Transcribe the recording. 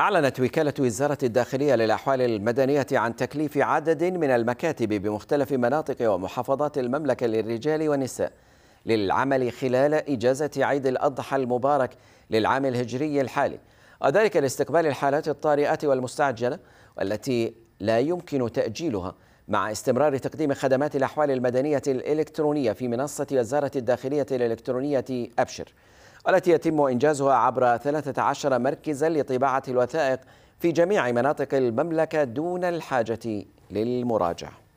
أعلنت وكالة وزارة الداخلية للأحوال المدنية عن تكليف عدد من المكاتب بمختلف مناطق ومحافظات المملكة للرجال والنساء للعمل خلال إجازة عيد الأضحى المبارك للعام الهجري الحالي وذلك لاستقبال الحالات الطارئة والمستعجلة والتي لا يمكن تأجيلها مع استمرار تقديم خدمات الأحوال المدنية الإلكترونية في منصة وزارة الداخلية الإلكترونية أبشر والتي يتم إنجازها عبر 13 مركزا لطباعة الوثائق في جميع مناطق المملكة دون الحاجة للمراجعة